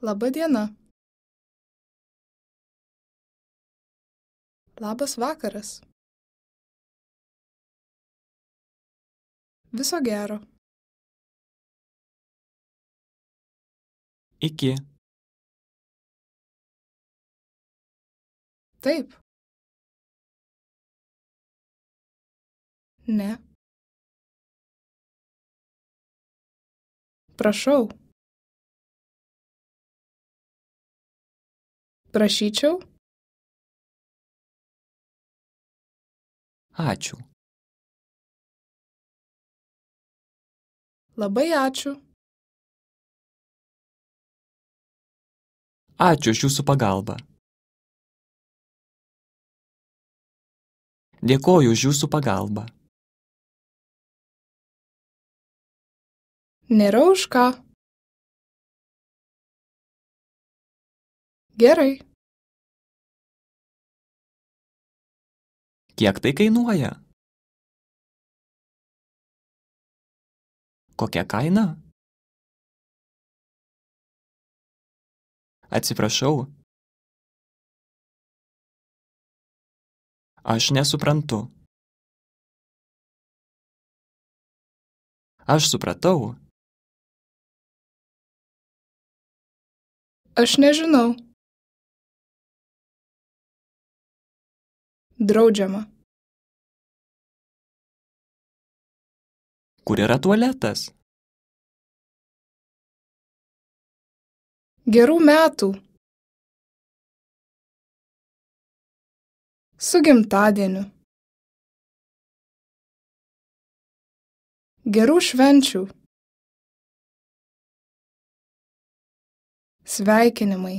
laba diena labas vakaras viso gero iki taip ne prašau prašyčiau Ačiū. Labai ačiū. Ačiū iš jūsų pagalbą. Dėkoju už jūsų pagalbą. Nėra už ką. Gerai. kiek tai kainuoja? Kokia kaina? Atsiprašau. Aš nesuprantu. Aš supratau. Aš nežinau. draudžiama Kur yra tualetas? Gerų metų. Su gimtadieniu. Gerų švenčių. Sveikinimai.